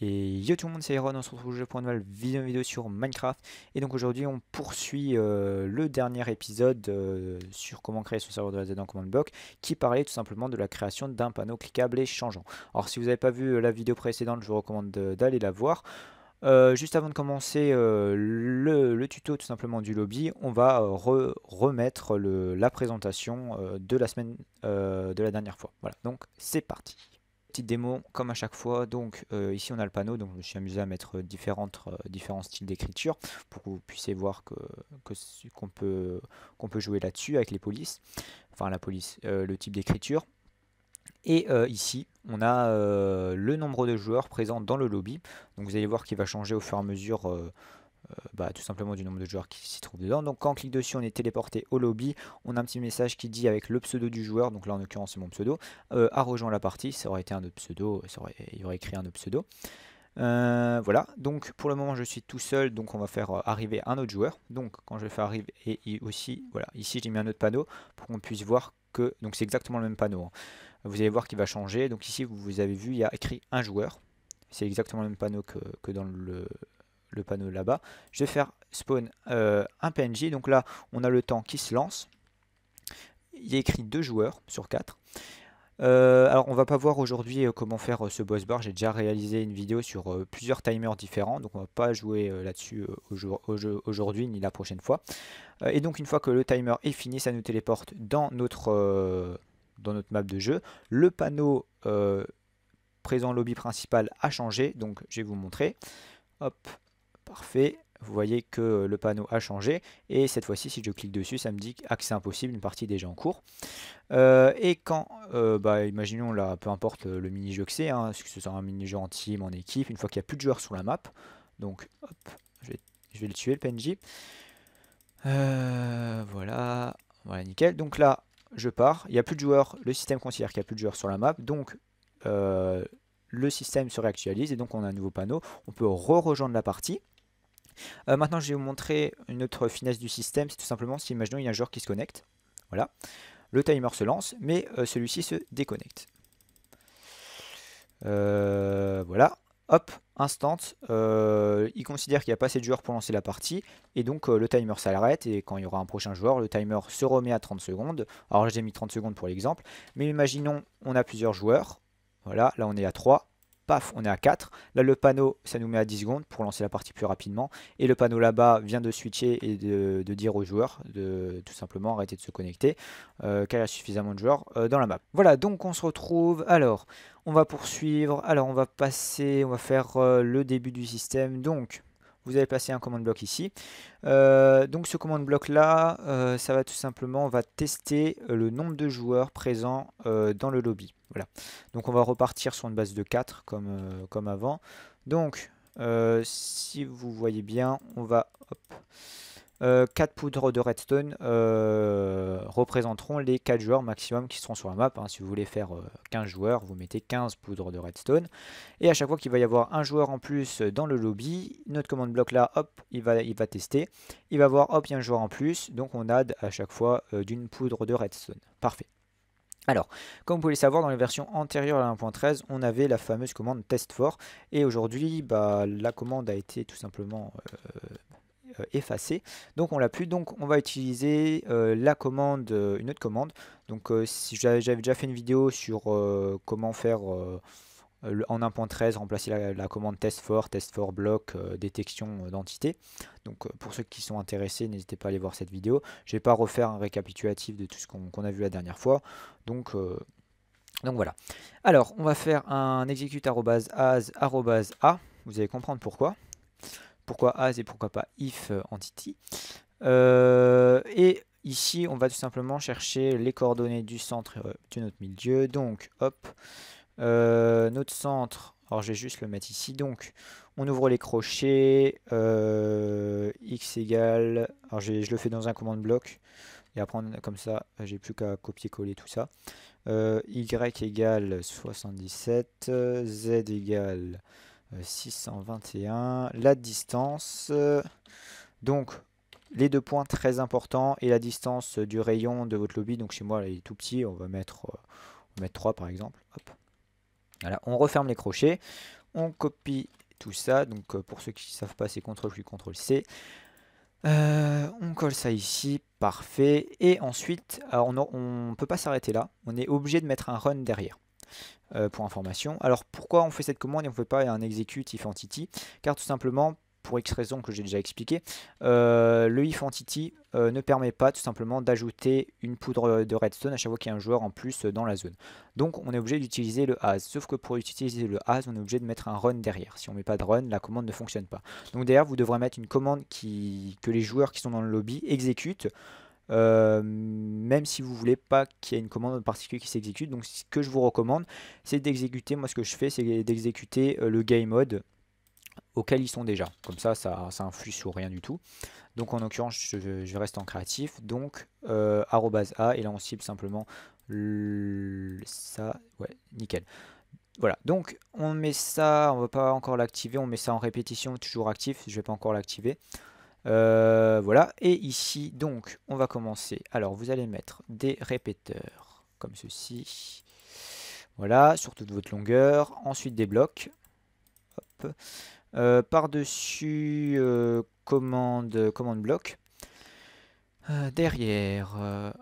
Et yo tout le monde, c'est Iron, on se retrouve pour une nouvelle vidéo, vidéo sur Minecraft. Et donc aujourd'hui, on poursuit euh, le dernier épisode euh, sur comment créer son serveur de la Z dans Command Block, qui parlait tout simplement de la création d'un panneau cliquable et changeant. Alors si vous n'avez pas vu euh, la vidéo précédente, je vous recommande d'aller la voir. juste avant de commencer le, tuto tout simplement du lobby, on va remettre la présentation de la semaine de la dernière fois. Voilà, donc c'est parti. Petite démo, comme à chaque fois. Donc euh, ici on a le panneau, donc je me suis amusé à mettre différentes, euh, différents styles d'écriture pour que vous puissiez voir que qu'on peut qu'on peut jouer là-dessus avec les polices, enfin la police, euh, le type d'écriture. Et ici, on a le nombre de joueurs présents dans le lobby. Donc vous allez voir qu'il va changer au fur et à mesure euh, bah, tout simplement du nombre de joueurs qui s'y trouvent dedans. Donc quand on clique dessus, on est téléporté au lobby. On a un petit message qui dit avec le pseudo du joueur, donc là en l'occurrence c'est mon pseudo, euh, a rejoint la partie. Ça aurait été un autre pseudo, ça aurait, il aurait écrit un autre pseudo. Euh, voilà, donc pour le moment je suis tout seul, donc on va faire euh, arriver un autre joueur. Donc quand je fais arriver, et, et aussi, voilà, ici j'ai mis un autre panneau pour qu'on puisse voir que, donc c'est exactement le même panneau. Hein. Vous allez voir qu'il va changer, donc ici vous, vous avez vu, il y a écrit un joueur. C'est exactement le même panneau que dans le le panneau là-bas. Je vais faire spawn euh, un PNJ. Donc là, on a le temps qui se lance. Il est écrit deux joueurs sur quatre. Euh, alors on va pas voir aujourd'hui euh, comment faire ce boss bar, j'ai déjà réalisé une vidéo sur plusieurs timers différents, donc on va pas jouer là-dessus aujourd'hui ni la prochaine fois. et donc une fois que le timer est fini, ça nous téléporte dans notre, dans notre map de jeu. Le panneau présent lobby principal a changé, donc je vais vous montrer. Hop, Parfait. Vous voyez que euh, le panneau a changé. Et cette fois-ci, si je clique dessus, ça me dit accès impossible, une partie déjà en cours. Euh, et quand, euh, bah, imaginons là, peu importe le, mini-jeu que c'est, hein, ce sera un mini-jeu en team, en équipe, une fois qu'il n'y a plus de joueurs sur la map, donc hop, je vais, le tuer le PNJ. voilà, voilà, nickel. Donc là, je pars. Il n'y a plus de joueurs. Le système considère qu'il n'y a plus de joueurs sur la map. Donc, le système se réactualise. Et donc, on a un nouveau panneau. On peut re-rejoindre la partie. Euh, maintenant, je vais vous montrer une autre finesse du système. C'est tout simplement si, imaginons, il y a un joueur qui se connecte. Voilà. Le timer se lance, mais euh, celui-ci se déconnecte. Euh, voilà. Hop, instant, il considère qu'il n'y a pas assez de joueurs pour lancer la partie, et donc le timer s'arrête, et quand il y aura un prochain joueur, le timer se remet à 30 secondes. Alors j'ai mis 30 secondes pour l'exemple, mais imaginons on a plusieurs joueurs, voilà, là on est à 3, paf, on est à 4. Là, le panneau, ça nous met à 10 secondes pour lancer la partie plus rapidement. Et le panneau là-bas vient de switcher et de, dire aux joueurs de tout simplement arrêter de se connecter, euh, car il y a suffisamment de joueurs euh, dans la map. Voilà, donc on se retrouve. Alors, on va poursuivre. Alors, on va passer, on va faire euh, le début du système. Donc, vous avez placé un command block ici. donc ce command block là, ça va tout simplement, on va tester le nombre de joueurs présents dans le lobby. Voilà. Donc on va repartir sur une base de 4 comme, euh, comme avant. Donc euh, si vous voyez bien, on va... Hop, 4 euh, poudres de redstone représenteront les 4 joueurs maximum qui seront sur la map. Hein. Si vous voulez faire 15 joueurs, vous mettez 15 poudres de redstone. Et à chaque fois qu'il va y avoir un joueur en plus dans le lobby, notre commande bloc là, hop, il va, il va tester. Il va voir, hop, il y a un joueur en plus. Donc on add à chaque fois d'une poudre de redstone. Parfait. Alors, comme vous pouvez le savoir, dans les versions antérieures à 1.13, on avait la fameuse commande test for, et aujourd'hui, bah, la commande a été tout simplement euh, euh, effacée, donc on l'a plus, donc on va utiliser euh, la commande, une autre commande, donc si j'avais déjà fait une vidéo sur comment faire... Euh, en 1.13 remplacer la, commande test for, test for block, euh, détection euh, d'entité. Donc pour ceux qui sont intéressés, n'hésitez pas à aller voir cette vidéo. Je ne vais pas refaire un récapitulatif de tout ce qu'on a vu la dernière fois. Donc, donc voilà. Alors on va faire un execute as a. Vous allez comprendre pourquoi. Pourquoi as et pourquoi pas if entity. et ici on va tout simplement chercher les coordonnées du centre de notre milieu. Donc hop. Euh, notre centre, alors je vais juste le mettre ici. Donc, on ouvre les crochets. Euh, x égale... Alors je le fais dans un command bloc. Et après, comme ça, j'ai plus qu'à copier-coller tout ça. Euh, y égale 77. Z égale 621. La distance. Donc, les deux points très importants et la distance du rayon de votre lobby. Donc chez moi, il est tout petit. On va mettre, on va mettre 3 par exemple. Hop. Voilà, on referme les crochets, on copie tout ça. Donc euh, pour ceux qui ne savent pas, c'est CTRL plus CTRL C. Euh, on colle ça ici, parfait. Et ensuite, on ne peut pas s'arrêter là. On est obligé de mettre un run derrière. Euh, pour information. Alors pourquoi on fait cette commande et on ne fait pas un execute if entity Car tout simplement pour X raisons que j'ai déjà expliqué, euh, le if entity euh, ne permet pas tout simplement d'ajouter une poudre de redstone à chaque fois qu'il y a un joueur en plus dans la zone. Donc on est obligé d'utiliser le as, sauf que pour utiliser le as, on est obligé de mettre un run derrière. Si on ne met pas de run, la commande ne fonctionne pas. Donc derrière, vous devrez mettre une commande qui, que les joueurs qui sont dans le lobby exécutent. Euh, même si vous ne voulez pas qu'il y ait une commande en particulier qui s'exécute. Donc ce que je vous recommande, c'est d'exécuter, moi ce que je fais, c'est d'exécuter le game mode auxquels ils sont déjà. Comme ça, ça, ça influe sur rien du tout. Donc en l'occurrence, je, reste en créatif. Donc euh, arrobase @a et là on cible simplement ça. Ouais, nickel. Voilà, donc on met ça, on va pas encore l'activer, on met ça en répétition, toujours actif, je vais pas encore l'activer. Euh, voilà, et ici, donc, on va commencer. Alors, vous allez mettre des répéteurs, comme ceci. Voilà, sur toute votre longueur. Ensuite, des blocs. Hop. Euh, par-dessus euh, commande, commande bloc. Euh, derrière,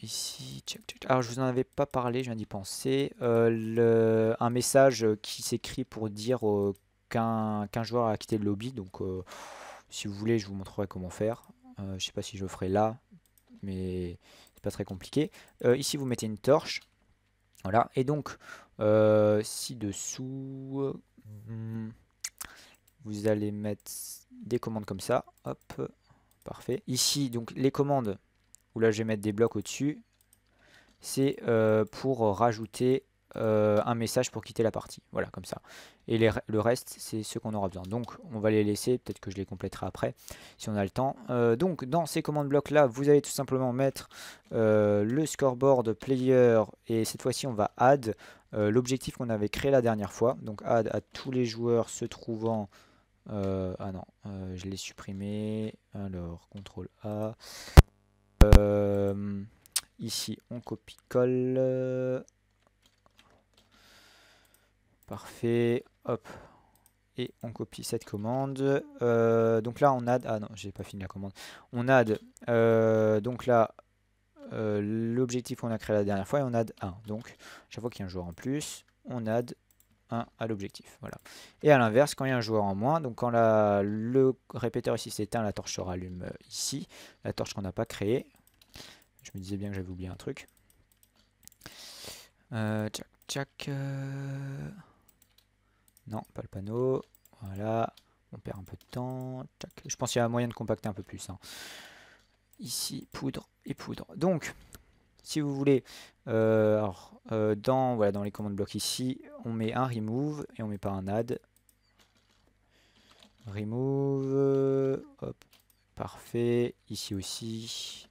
ici, Alors, je vous en avais pas parlé, je viens d'y penser. un message qui s'écrit pour dire qu'un joueur a quitté le lobby. Donc, si vous voulez, je vous montrerai comment faire. je sais pas si je le ferai là, mais c'est pas très compliqué. ici, vous mettez une torche. Voilà, et donc, ci-dessous... Hmm, vous allez mettre des commandes comme ça. Hop, parfait. Ici, donc les commandes, où là je vais mettre des blocs au-dessus, c'est euh, pour rajouter euh, un message pour quitter la partie. Voilà, comme ça. Et le reste, c'est ce qu'on aura besoin. Donc, on va les laisser. Peut-être que je les compléterai après, si on a le temps. Euh, donc, dans ces commandes blocs-là, vous allez tout simplement mettre le scoreboard player. Et cette fois-ci, on va add l'objectif qu'on avait créé la dernière fois. Donc, add à tous les joueurs se trouvant euh, ah non, euh, je l'ai supprimé. Alors, CTRL A. Euh, ici, on copie-colle. Parfait. Hop. Et on copie cette commande. donc là, on add. Ah non, j'ai pas fini la commande. On add. donc là, l'objectif qu'on a créé la dernière fois et on add 1. Donc, chaque fois qu'il y a un joueur en plus, on add à l'objectif. Voilà. Et à l'inverse, quand il y a un joueur en moins, donc quand la, le répéteur ici s'éteint, la torche se rallume euh, ici. La torche qu'on n'a pas créée. Je me disais bien que j'avais oublié un truc. Euh, tchac, tchac. Euh, non, pas le panneau. Voilà. On perd un peu de temps. Je pense qu'il y a un moyen de compacter un peu plus. Hein. Ici, poudre et poudre. Donc, si vous voulez, euh, euh, dans, voilà, dans les commandes blocs ici, on met un remove et on met pas un add. Remove, hop, parfait, ici aussi,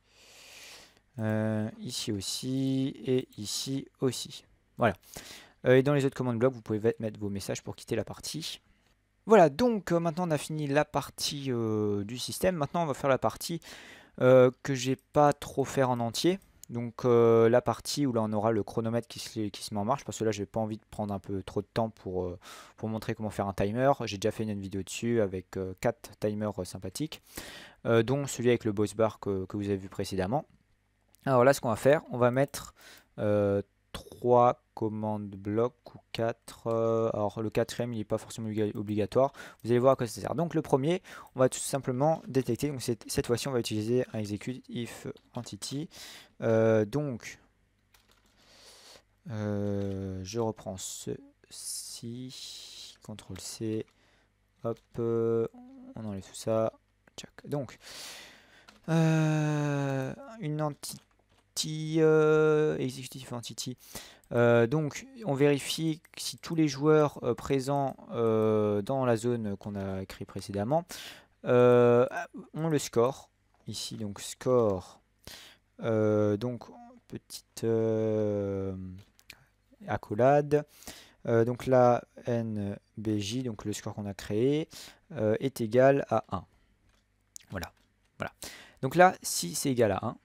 euh, ici aussi et ici aussi. Voilà. et dans les autres commandes blocs, vous pouvez mettre vos messages pour quitter la partie. Voilà, donc maintenant on a fini la partie du système. Maintenant on va faire la partie que j'ai pas trop faire en entier. Donc euh, la partie où là on aura le chronomètre qui se, qui met en marche, parce que là j'ai pas envie de prendre un peu trop de temps pour, euh, pour montrer comment faire un timer. J'ai déjà fait une vidéo dessus avec 4 euh, timers sympathiques, dont celui avec le boss bar que, que, vous avez vu précédemment. Alors là ce qu'on va faire, on va mettre 3, commande bloc ou 4. Euh, alors le quatrième, il n'est pas forcément obligatoire. Vous allez voir à quoi ça sert. Donc le premier, on va tout simplement détecter. Donc cette fois-ci, on va utiliser un execute if entity. Euh, donc, euh, je reprends ceci. CTRL C. Hop, on enlève tout ça. Donc, une entité exécutif executive entity euh, donc on vérifie si tous les joueurs euh, présents euh, dans la zone qu'on a créée précédemment ont le score. Ici donc score. donc petite accolade. donc la NBJ, donc le score qu'on a créé, est égal à 1. Voilà. voilà. Donc là, si c'est égal à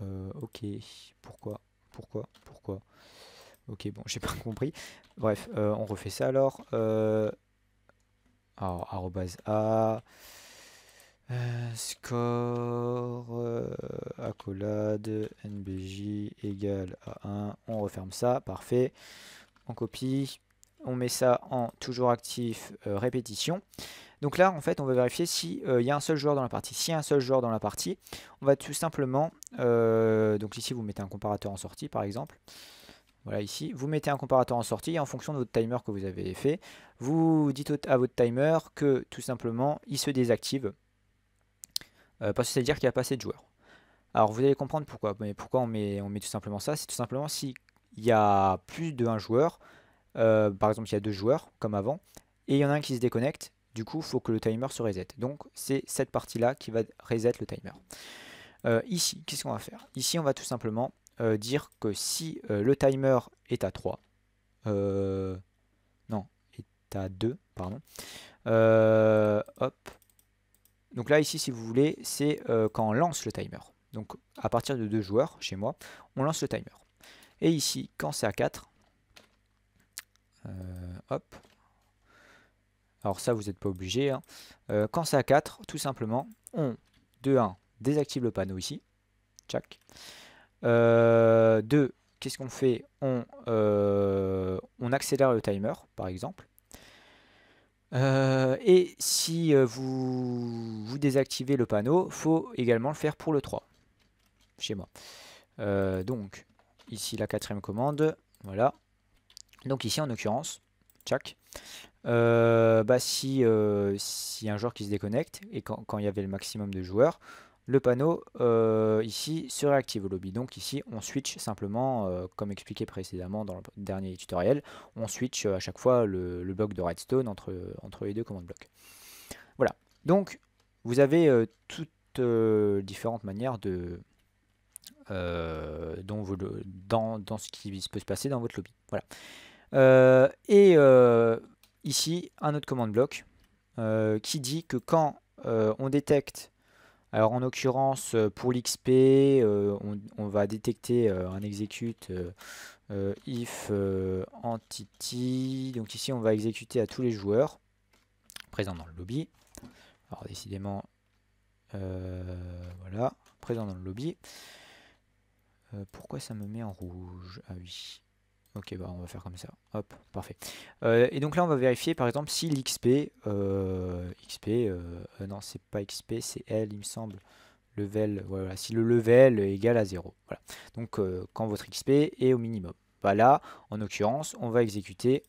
1, ok, pourquoi pourquoi Pourquoi Ok, bon, j'ai pas compris. Bref, euh, on refait ça alors. Euh, alors, arrobase A. Euh, score, accolade, NBJ égale à 1. On referme ça, parfait. On copie. On met ça en toujours actif répétition. Donc là, en fait, on va vérifier s'il euh, y a un seul joueur dans la partie. S'il y a un seul joueur dans la partie, on va tout simplement... Euh, donc ici, vous mettez un comparateur en sortie, par exemple. Voilà, ici. Vous mettez un comparateur en sortie et en fonction de votre timer que vous avez fait, vous dites à votre timer que, tout simplement, il se désactive. Euh, parce que ça veut dire qu'il n'y a pas assez de joueurs. Alors vous allez comprendre pourquoi. Mais pourquoi on met, on met tout simplement ça C'est tout simplement s'il y a plus d'un joueur, par exemple il y a deux joueurs comme avant, et il y en a un qui se déconnecte, du coup, faut que le timer se reset. Donc, c'est cette partie-là qui va reset le timer. Euh, ici, qu'est-ce qu'on va faire Ici, on va tout simplement euh, dire que si euh, le timer est à 3, non, est à 2, pardon, hop. Donc là, ici, si vous voulez, c'est quand on lance le timer. Donc, à partir de deux joueurs, chez moi, on lance le timer. Et ici, quand c'est à 4, hop, alors ça, vous n'êtes pas obligé. Hein. Euh, quand c'est à 4, tout simplement, on, 2, 1, désactive le panneau ici. Tchac. 2, euh, qu'est-ce qu'on fait on, euh, on accélère le timer, par exemple. et si vous, désactivez le panneau, faut également le faire pour le 3. Chez moi. donc, ici la quatrième commande. Voilà. Donc ici, en l'occurrence, tchac. Euh, bah si, euh, si un joueur qui se déconnecte, et quand, il y avait le maximum de joueurs, le panneau euh, ici se réactive au lobby. Donc ici, on switch simplement, comme expliqué précédemment dans le dernier tutoriel, on switch à chaque fois le, bloc de redstone entre, entre les deux commandes blocs. Voilà, donc vous avez toutes différentes manières de, dans, ce qui peut se passer dans votre lobby. Voilà. et ici un autre commande-bloc euh, qui dit que quand euh, on détecte, alors en l'occurrence euh, pour l'XP, on, va détecter un exécute if entity, donc ici on va exécuter à tous les joueurs présents dans le lobby. Alors décidément, voilà, présents dans le lobby. pourquoi ça me met en rouge Ah oui, Ok, bah on va faire comme ça. Hop, parfait. Euh, et donc là, on va vérifier par exemple si l'XP, euh, XP, euh, non, c'est pas XP, c'est L, il me semble, level, voilà, si le level est égal à 0. Voilà. Donc quand votre XP est au minimum. Bah là, en l'occurrence, on va exécuter,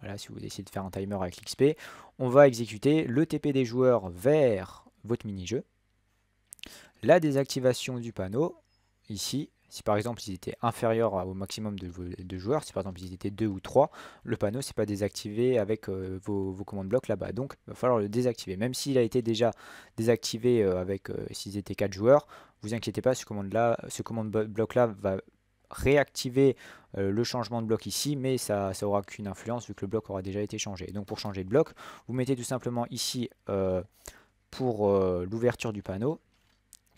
voilà, si vous essayez de faire un timer avec l'XP, on va exécuter le TP des joueurs vers votre mini-jeu, la désactivation du panneau, ici, si par exemple ils étaient inférieurs au maximum de, joueurs, si par exemple ils étaient 2 ou 3, le panneau s'est pas désactivé avec euh, vos, commandes blocs là-bas. Donc il va falloir le désactiver. Même s'il a été déjà désactivé euh, avec euh, s'ils étaient 4 joueurs, vous inquiétez pas, ce commande, -là, ce commande bloc là va réactiver le changement de bloc ici, mais ça, ça aura qu'une influence vu que le bloc aura déjà été changé. Donc pour changer de bloc, vous mettez tout simplement ici pour l'ouverture du panneau,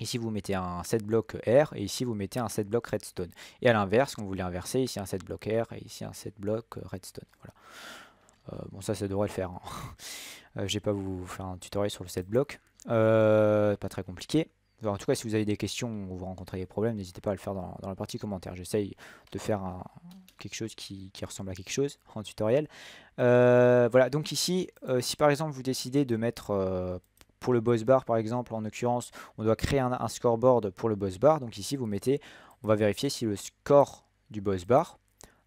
Ici, vous mettez un set bloc R et ici, vous mettez un set bloc redstone. Et à l'inverse, quand voulait inverser, ici un set bloc R et ici un set bloc redstone. Voilà. Euh, bon, ça, ça devrait le faire. Hein. Euh, je vais pas vous faire un tutoriel sur le set bloc. Euh, pas très compliqué. en tout cas, si vous avez des questions ou vous rencontrez des problèmes, n'hésitez pas à le faire dans, la partie commentaire. J'essaye de faire quelque chose qui, qui, ressemble à quelque chose en tutoriel. voilà, donc ici, si par exemple vous décidez de mettre pour le boss bar par exemple, en l'occurrence, on doit créer un, scoreboard pour le boss bar. Donc ici, vous mettez, on va vérifier si le score du boss bar,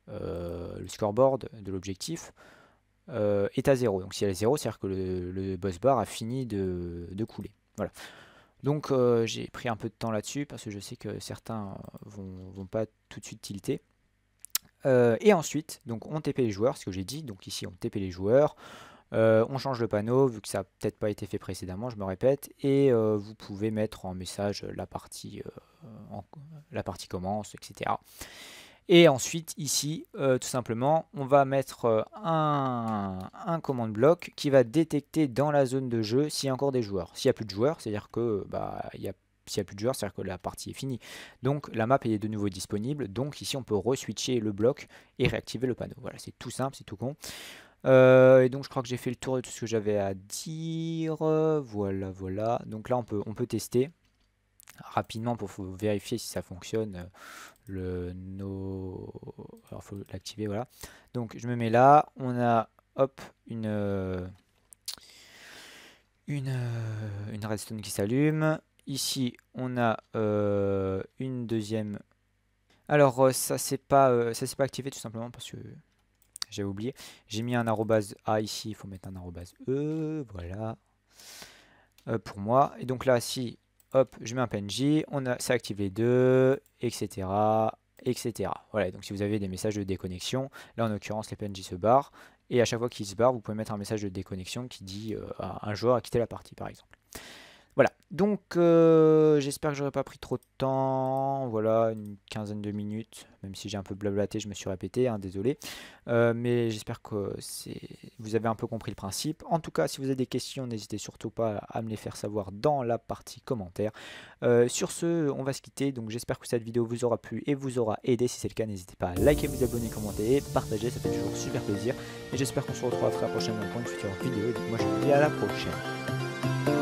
euh, le scoreboard de l'objectif, euh, est à 0. Donc si elle est 0, c'est-à-dire que le, boss bar a fini de, couler. Voilà. Donc euh, j'ai pris un peu de temps là-dessus parce que je sais que certains vont, vont pas tout de suite tilter. et ensuite, donc on TP les joueurs, ce que j'ai dit. Donc ici on TP les joueurs. Euh, on change le panneau, vu que ça n'a peut-être pas été fait précédemment, je me répète, et euh, vous pouvez mettre en message la partie, euh, commence, etc. Et ensuite, ici, tout simplement, on va mettre un, un commande bloc qui va détecter dans la zone de jeu s'il y a encore des joueurs. S'il n'y a plus de joueurs, c'est-à-dire que bah, y a, s'il n'y a plus de joueurs, c'est-à-dire que la partie est finie. Donc la map est de nouveau disponible. Donc ici, on peut re-switcher le bloc et réactiver le panneau. Voilà, c'est tout simple, c'est tout con. Euh, et donc je crois que j'ai fait le tour de tout ce que j'avais à dire. Voilà, voilà. Donc là on peut, on peut tester rapidement pour vérifier si ça fonctionne euh, le no alors faut l'activer voilà donc je me mets là on a hop une euh, une, une redstone qui s'allume ici on a une deuxième alors ça c'est pas ça c'est pas activé tout simplement parce que j'avais oublié. J'ai mis un arrobase A ici, il faut mettre un arrobase E, voilà, euh, pour moi. Et donc là, si, hop, je mets un PNJ, on a, ça active les deux, etc., etc. Voilà, donc si vous avez des messages de déconnexion, là en l'occurrence, les PNJ se barrent, et à chaque fois qu'ils se barrent, vous pouvez mettre un message de déconnexion qui dit euh, un joueur a quitté la partie, par exemple. Voilà, donc euh, j'espère que j'aurai pas pris trop de temps, voilà, une quinzaine de minutes, même si j'ai un peu blablaté, je me suis répété, hein, désolé, euh, mais j'espère que vous avez un peu compris le principe. En tout cas, si vous avez des questions, n'hésitez surtout pas à me les faire savoir dans la partie commentaire. Euh, sur ce, on va se quitter, donc j'espère que cette vidéo vous aura plu et vous aura aidé, si c'est le cas, n'hésitez pas à liker, vous abonner, commenter, partager, ça fait toujours super plaisir, et j'espère qu'on se retrouvera très prochainement pour une future vidéo, et moi je vous dis à la prochaine.